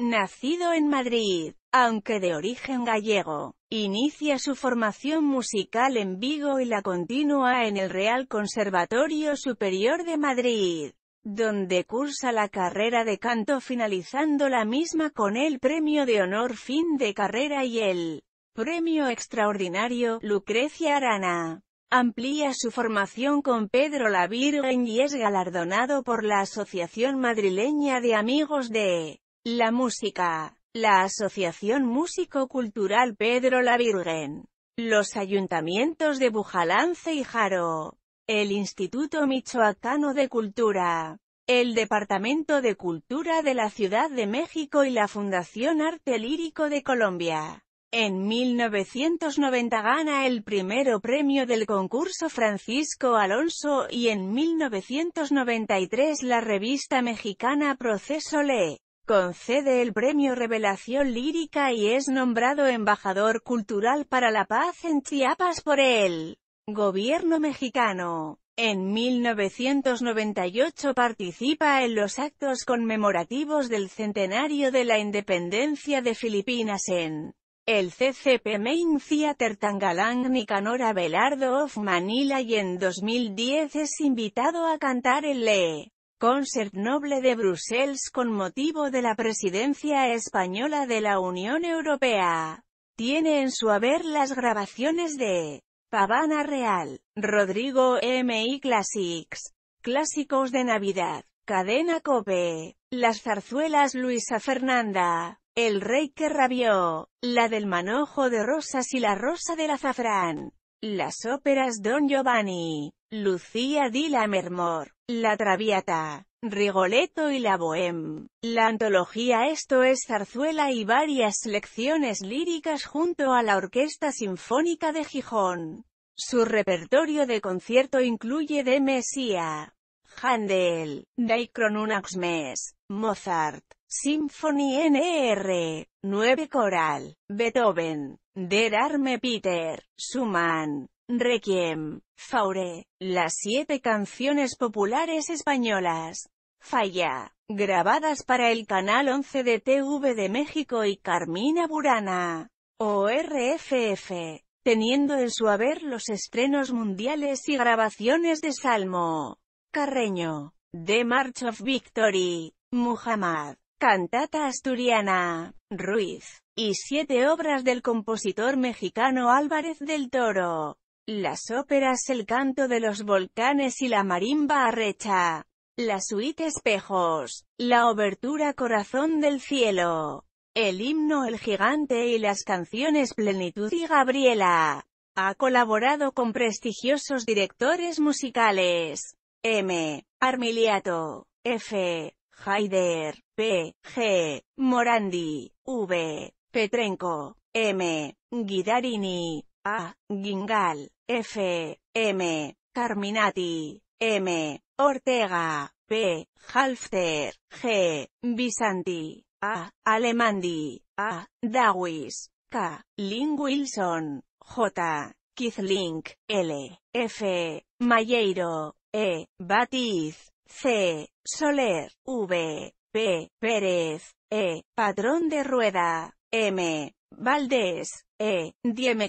Nacido en Madrid, aunque de origen gallego, inicia su formación musical en Vigo y la continúa en el Real Conservatorio Superior de Madrid, donde cursa la carrera de canto finalizando la misma con el Premio de Honor Fin de Carrera y el Premio Extraordinario Lucrecia Arana. Amplía su formación con Pedro La Virgen y es galardonado por la Asociación Madrileña de Amigos de la música. La Asociación Músico-Cultural Pedro la Virgen. Los ayuntamientos de Bujalance y Jaro. El Instituto Michoacano de Cultura. El Departamento de Cultura de la Ciudad de México y la Fundación Arte Lírico de Colombia. En 1990 gana el primero premio del concurso Francisco Alonso y en 1993 la revista mexicana Proceso lee concede el premio Revelación Lírica y es nombrado embajador cultural para la paz en Chiapas por el gobierno mexicano. En 1998 participa en los actos conmemorativos del centenario de la independencia de Filipinas en el CCP Main Theater Tangalang Nicanora Abelardo of Manila y en 2010 es invitado a cantar el Le Concert Noble de Bruselas con motivo de la presidencia española de la Unión Europea. Tiene en su haber las grabaciones de Pavana Real, Rodrigo M.I. Classics, Clásicos de Navidad, Cadena Cope, Las Zarzuelas Luisa Fernanda, El Rey que Rabió, La del Manojo de Rosas y La Rosa del Azafrán, Las Óperas Don Giovanni, Lucía di la Mermor, La Traviata, Rigoletto y la Bohème. La antología Esto es zarzuela y varias lecciones líricas junto a la Orquesta Sinfónica de Gijón. Su repertorio de concierto incluye de Messia, Handel, Mes, Mozart, Symphony NR, e Nueve Coral, Beethoven, Der Arme Peter, Schumann, Requiem, Faure, las siete canciones populares españolas. Falla, grabadas para el canal 11 de TV de México y Carmina Burana, o teniendo en su haber los estrenos mundiales y grabaciones de Salmo, Carreño, The March of Victory, Muhammad, Cantata Asturiana, Ruiz, y siete obras del compositor mexicano Álvarez del Toro las óperas El canto de los volcanes y la marimba arrecha, la suite Espejos, la obertura Corazón del cielo, el himno El gigante y las canciones Plenitud y Gabriela. Ha colaborado con prestigiosos directores musicales. M. Armiliato, F. Haider, P. G. Morandi, V. Petrenko, M. Guidarini, a. Gingal, F. M. Carminati, M. Ortega, P. Halfter, G. Bisanti, A. Alemandi, A. Dawis, K. Ling Wilson, J. Kizlink, L. F. mayeiro E. Batiz, C. Soler, V. P. Pérez, E. Padrón de rueda, M. Valdés, E.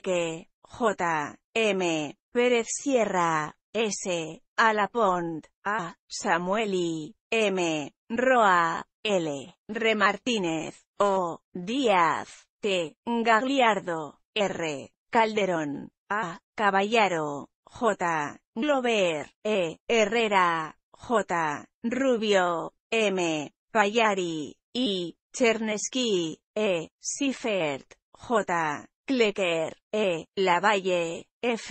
que J. M. Pérez Sierra, S. Alapont, A. Samueli, M. Roa, L. Remartínez, O. Díaz, T. Gagliardo, R. Calderón, A. Caballaro, J. Glover, E. Herrera, J. Rubio, M. Payari, I. Chernesky, E. Sifert, J. Klecker, E. Lavalle, F.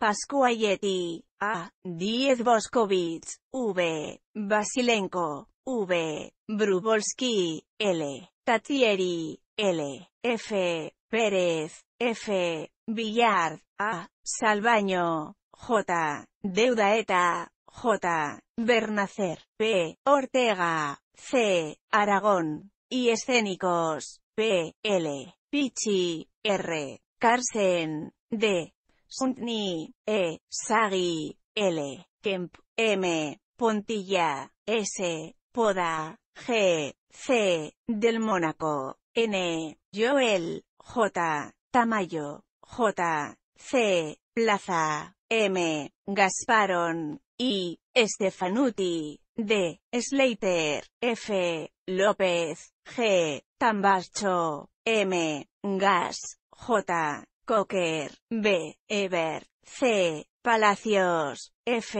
Pascuayeti, A. Diez V. Basilenko, V. Brubolski, L. Tatieri, L. F. Pérez, F. Villard, A. Salvaño, J. Deudaeta, J. Bernacer, P. Ortega, C. Aragón y escénicos. P. L. Pichi. R. Carsen. D. Suntni. E. Sagi. L. Kemp. M. Pontilla. S. Poda. G. C. Del Mónaco. N. Joel. J. Tamayo. J. C. Plaza. M. Gasparon. I. Stefanuti. D. Slater. F. López. G. Tambacho. M. Gas. J. Cocker. B. Ever. C. Palacios. F.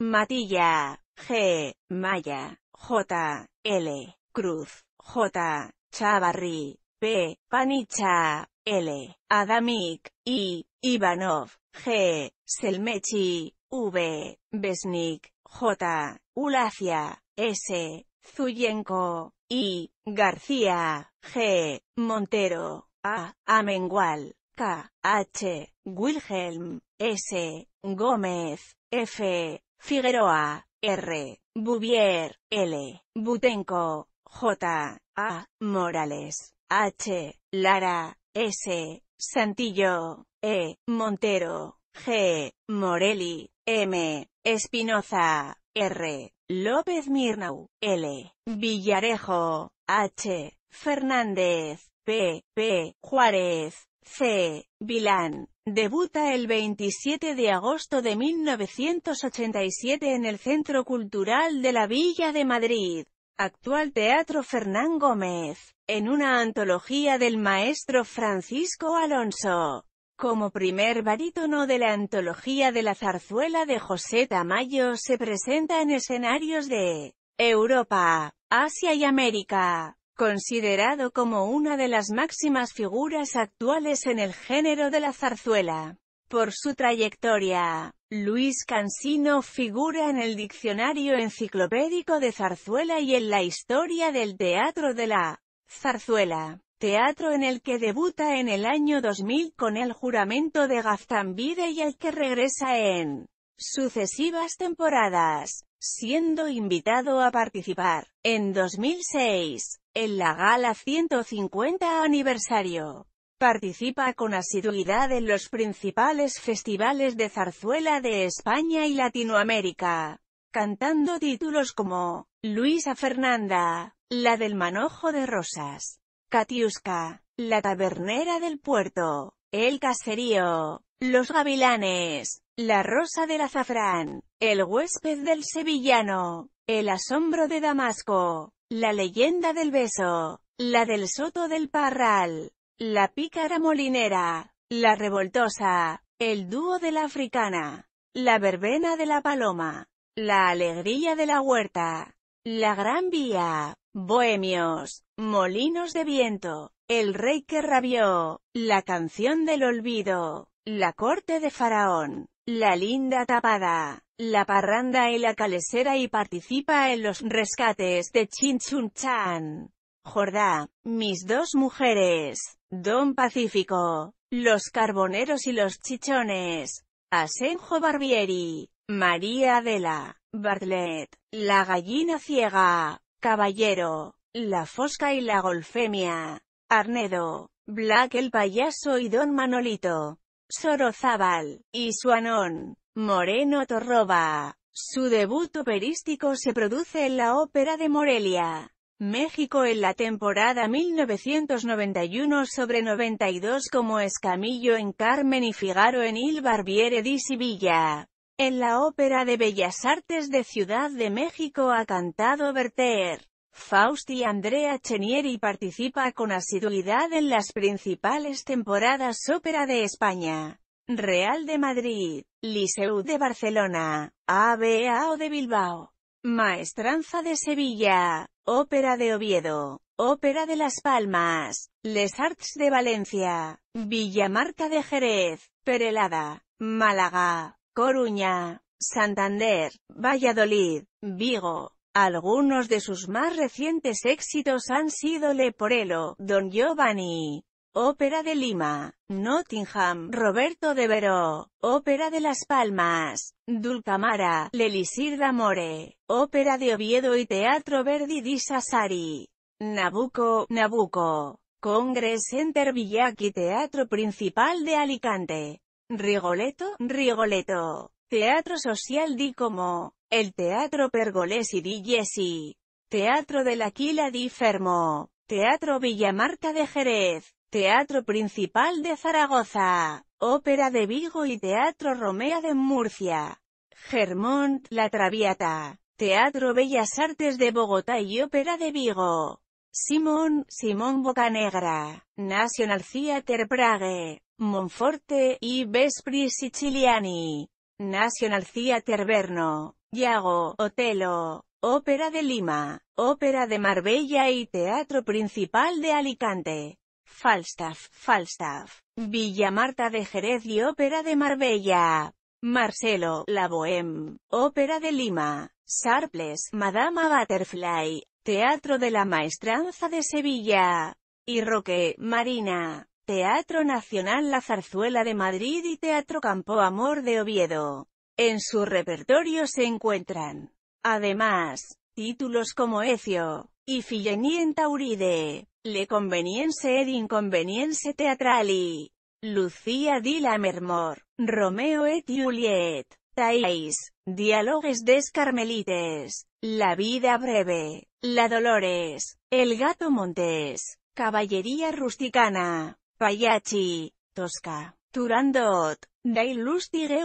Matilla. G. Maya. J. L. Cruz. J. Chavarri. P. Panicha. L. Adamik, I. Ivanov. G. Selmechi. V. Besnik. J. Ulacia. S. Zuyenko, I, García, G, Montero, A, Amengual, K, H, Wilhelm, S, Gómez, F, Figueroa, R, Bouvier, L, Butenko J, A, Morales, H, Lara, S, Santillo, E, Montero, G, Morelli, M, Espinoza, R, López Mirnau, L. Villarejo, H. Fernández, P. P. Juárez, C. Vilán. Debuta el 27 de agosto de 1987 en el Centro Cultural de la Villa de Madrid, actual Teatro Fernán Gómez, en una antología del maestro Francisco Alonso. Como primer barítono de la antología de la zarzuela de José Tamayo se presenta en escenarios de Europa, Asia y América, considerado como una de las máximas figuras actuales en el género de la zarzuela. Por su trayectoria, Luis Cansino figura en el Diccionario Enciclopédico de Zarzuela y en la Historia del Teatro de la Zarzuela teatro en el que debuta en el año 2000 con El juramento de Gaztambide y el que regresa en sucesivas temporadas, siendo invitado a participar, en 2006, en la gala 150 aniversario. Participa con asiduidad en los principales festivales de zarzuela de España y Latinoamérica, cantando títulos como, Luisa Fernanda, La del manojo de rosas, Katiuska, la tabernera del puerto, el caserío, los gavilanes, la rosa del azafrán, el huésped del sevillano, el asombro de Damasco, la leyenda del beso, la del soto del parral, la pícara molinera, la revoltosa, el dúo de la africana, la verbena de la paloma, la alegría de la huerta, la gran vía, Bohemios, Molinos de Viento, El Rey que Rabió, La Canción del Olvido, La Corte de Faraón, La Linda Tapada, La Parranda y la Calesera y participa en los rescates de Chinchunchan, Chan. Jordá, Mis dos mujeres, Don Pacífico, Los Carboneros y los Chichones, Asenjo Barbieri, María Adela, Bartlett, La Gallina Ciega, Caballero, La Fosca y la Golfemia, Arnedo, Black el Payaso y Don Manolito, Sorozábal, y Suanón, Moreno Torroba. Su debut operístico se produce en la Ópera de Morelia, México en la temporada 1991 sobre 92 como Escamillo en Carmen y Figaro en Il Barbiere di Sivilla. En la Ópera de Bellas Artes de Ciudad de México ha cantado Verter. Faust y Andrea Chenieri participa con asiduidad en las principales temporadas ópera de España. Real de Madrid, Liceu de Barcelona, ABAO de Bilbao, Maestranza de Sevilla, Ópera de Oviedo, Ópera de Las Palmas, Les Arts de Valencia, Villamarca de Jerez, Perelada, Málaga. Coruña, Santander, Valladolid, Vigo. Algunos de sus más recientes éxitos han sido Le Leporello, Don Giovanni, Ópera de Lima, Nottingham, Roberto de Veró, Ópera de Las Palmas, Dulcamara, L'Elisir d'Amore, Ópera de Oviedo y Teatro Verdi di Sassari, Nabucco, Nabucco, Congres Center Villac y Teatro Principal de Alicante. Rigoletto, Rigoletto. Teatro social di como, el Teatro Pergolesi di Jesi. Teatro de la Quila di Fermo. Teatro Villamarta de Jerez. Teatro Principal de Zaragoza. Ópera de Vigo y Teatro Romea de Murcia. Germont, La Traviata. Teatro Bellas Artes de Bogotá y Ópera de Vigo. Simón, Simón Bocanegra. National Theater Prague. Monforte y Vespri Siciliani. Nacional Theatre Verno, Iago, Otelo, Ópera de Lima, Ópera de Marbella y Teatro Principal de Alicante. Falstaff, Falstaff, Villa Marta de Jerez y Ópera de Marbella. Marcelo, La Bohème, Ópera de Lima, Sarples, Madama Butterfly, Teatro de la Maestranza de Sevilla, y Roque, Marina. Teatro Nacional La Zarzuela de Madrid y Teatro Campo Amor de Oviedo. En su repertorio se encuentran, además, títulos como Ecio y en Tauride, Le Conveniense ed Inconveniense Teatrali, Lucía di Mermor, Romeo et Juliet, Thais, diálogos des Carmelites, La Vida Breve, La Dolores, El Gato Montes, Caballería Rusticana. Rayachi, Tosca, Turandot, Dai Lustige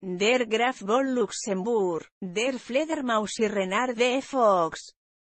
Der Graf von Luxemburg, Der Fledermaus y Renard de Fox,